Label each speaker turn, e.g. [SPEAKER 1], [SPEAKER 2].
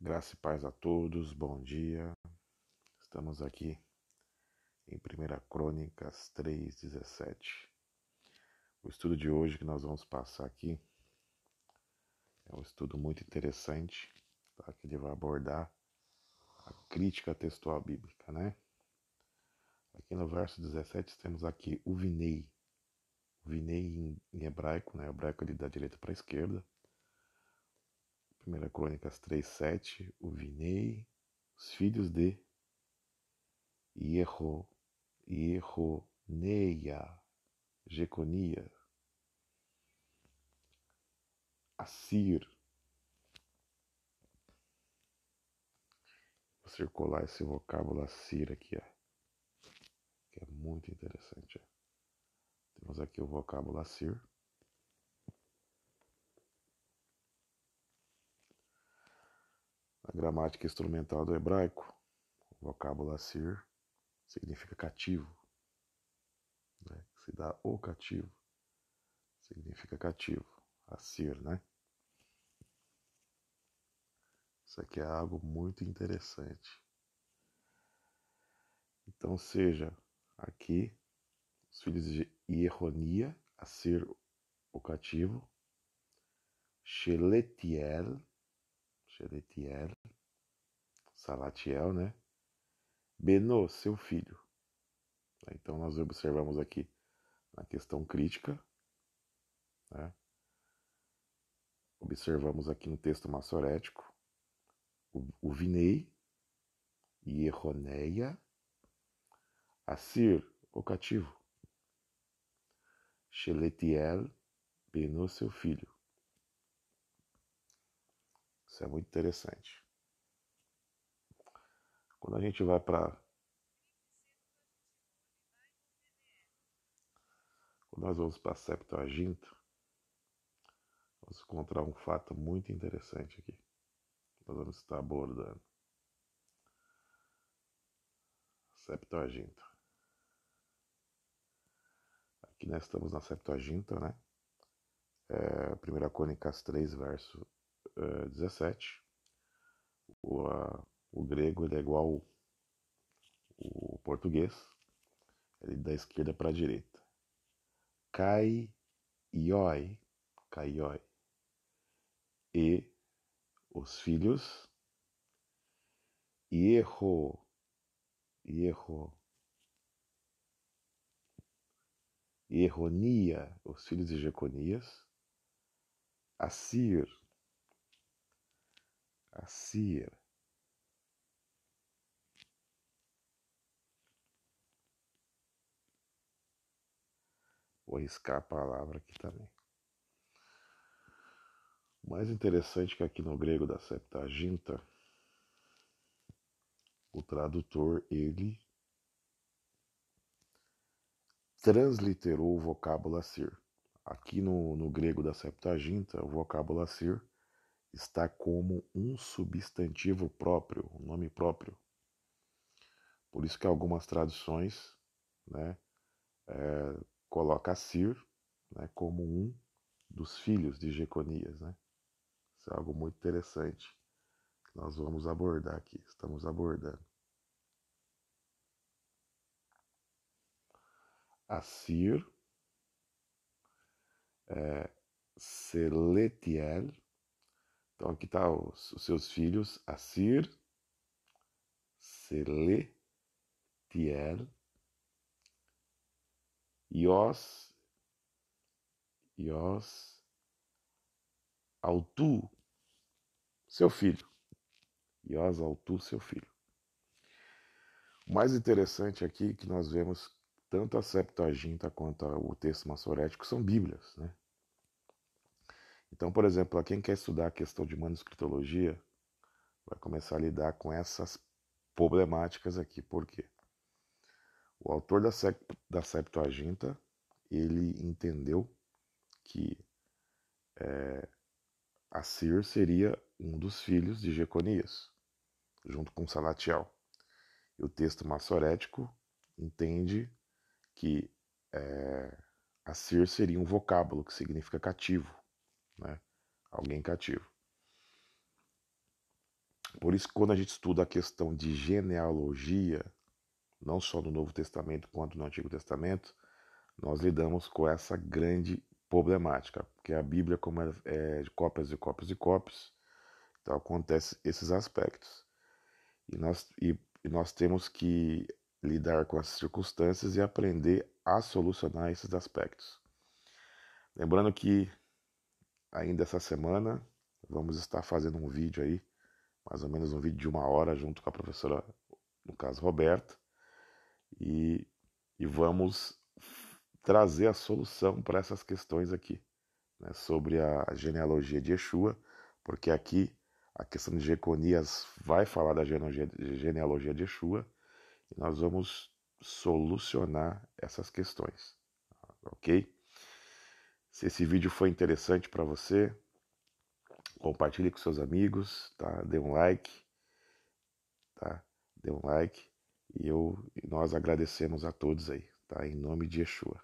[SPEAKER 1] Graça e paz a todos, bom dia. Estamos aqui em 1 Crônicas 3,17. O estudo de hoje que nós vamos passar aqui é um estudo muito interessante, tá? que ele vai abordar a crítica textual bíblica, né? Aqui no verso 17 temos aqui o vinei. O vinei em, hebraico, né? O hebraico ele dá direita para a esquerda 1 Crônicas 3, 7, o Vinei, os filhos de Ierro, Neia, Jeconia, Assir. Vou circular esse vocábulo Assir aqui, ó, que é muito interessante. Ó. Temos aqui o vocábulo Assir. A gramática instrumental do hebraico, o vocábulo assir, significa cativo. Né? Se dá o cativo, significa cativo. Assir, né? Isso aqui é algo muito interessante. Então, seja aqui os filhos de Ieronia, a ser o cativo, Sheletiel, Sheletiel, Salatiel, né? Benô, seu filho. Tá, então nós observamos aqui na questão crítica, né? observamos aqui no texto maçorético o, o Vinei e Assir, o cativo, Sheletiel, Benô, seu filho. Isso é muito interessante. Quando a gente vai para. Quando nós vamos para a Septuaginta, vamos encontrar um fato muito interessante aqui. Nós vamos estar abordando. Septuaginta. Aqui nós estamos na Septuaginta, né? É, 1 Crônicas 3, verso uh, 17. O, uh, o grego é igual o português, ele é da esquerda para a direita. Kai Ioi, Kai Ioi, e os filhos, ieho ieho Erronia, os filhos de Jeconias, Assir, a Vou riscar a palavra aqui também. O mais interessante é que aqui no grego da Septuaginta, o tradutor ele transliterou o vocábulo assir. Aqui no, no grego da Septuaginta, o vocábulo assir está como um substantivo próprio, um nome próprio. Por isso que algumas traduções né, é, coloca Sir né, como um dos filhos de Jeconias. Né? Isso é algo muito interessante que nós vamos abordar aqui, estamos abordando. Assir, é, eh, Seletiel, então aqui está os, os, seus filhos, Assir, Seletiel, Ios, Ios, Altu, seu filho. Ios Altu, seu filho. O mais interessante aqui é que nós vemos tanto a Septuaginta quanto o texto massorético são bíblias, né? Então, por exemplo, a quem quer estudar a questão de manuscritologia, vai começar a lidar com essas problemáticas aqui. Por quê? O autor da, da Septuaginta, ele entendeu que é, Assir seria um dos filhos de Jeconias, junto com Salatiel. E o texto maçorético entende que é, Assir seria um vocábulo que significa cativo né? alguém cativo. Por isso, quando a gente estuda a questão de genealogia, não só no Novo Testamento quanto no Antigo Testamento, nós lidamos com essa grande problemática, porque a Bíblia, como é, de cópias e cópias e cópias, então acontece esses aspectos. E nós, e, e nós temos que lidar com as circunstâncias e aprender a solucionar esses aspectos. Lembrando que ainda essa semana vamos estar fazendo um vídeo aí, mais ou menos um vídeo de uma hora, junto com a professora, no caso Roberta, e, e vamos trazer a solução para essas questões aqui, né, sobre a genealogia de Yeshua, porque aqui a questão de Jeconias vai falar da genealogia de Yeshua, e nós vamos solucionar essas questões, ok? Se esse vídeo foi interessante para você, compartilhe com seus amigos, tá? Dê um like, tá? Dê um like e eu nós agradecemos a todos aí, tá? Em nome de Yeshua.